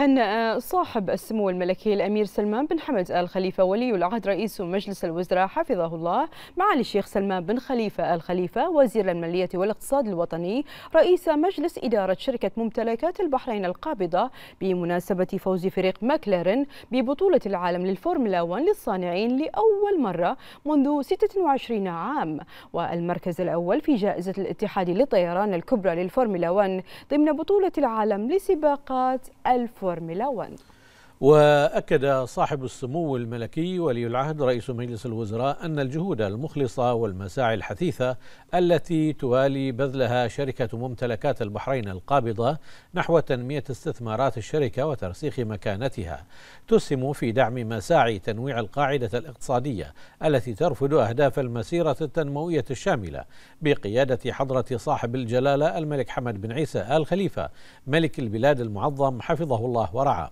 هنأ آه، صاحب السمو الملكي الأمير سلمان بن حمد آل خليفة ولي العهد رئيس مجلس الوزراء حفظه الله معالي الشيخ سلمان بن خليفة آل خليفة وزير المالية والاقتصاد الوطني رئيس مجلس إدارة شركة ممتلكات البحرين القابضة بمناسبة فوز فريق ماكلارن ببطولة العالم للفورمولا 1 للصانعين لأول مرة منذ 26 عام والمركز الأول في جائزة الاتحاد للطيران الكبرى للفورمولا 1 ضمن بطولة العالم لسباقات الفورمولا और मिला वन واكد صاحب السمو الملكي ولي العهد رئيس مجلس الوزراء ان الجهود المخلصه والمساعي الحثيثه التي توالي بذلها شركه ممتلكات البحرين القابضه نحو تنميه استثمارات الشركه وترسيخ مكانتها تسهم في دعم مساعي تنويع القاعده الاقتصاديه التي ترفض اهداف المسيره التنمويه الشامله بقياده حضره صاحب الجلاله الملك حمد بن عيسى ال خليفه ملك البلاد المعظم حفظه الله ورعاه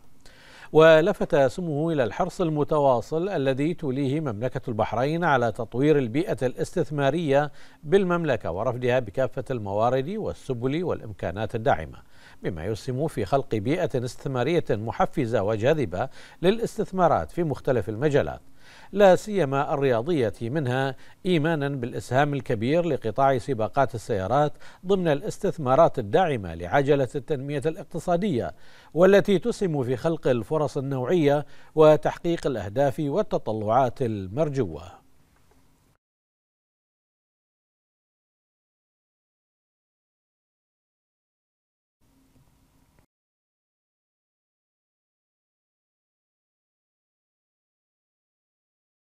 ولفت سموه إلى الحرص المتواصل الذي توليه مملكة البحرين على تطوير البيئة الاستثمارية بالمملكة ورفدها بكافة الموارد والسبل والإمكانات الداعمة بما يسهم في خلق بيئة استثمارية محفزة وجاذبة للاستثمارات في مختلف المجالات لا سيما الرياضية منها إيمانا بالإسهام الكبير لقطاع سباقات السيارات ضمن الاستثمارات الداعمة لعجلة التنمية الاقتصادية والتي تسهم في خلق الفرص النوعية وتحقيق الأهداف والتطلعات المرجوة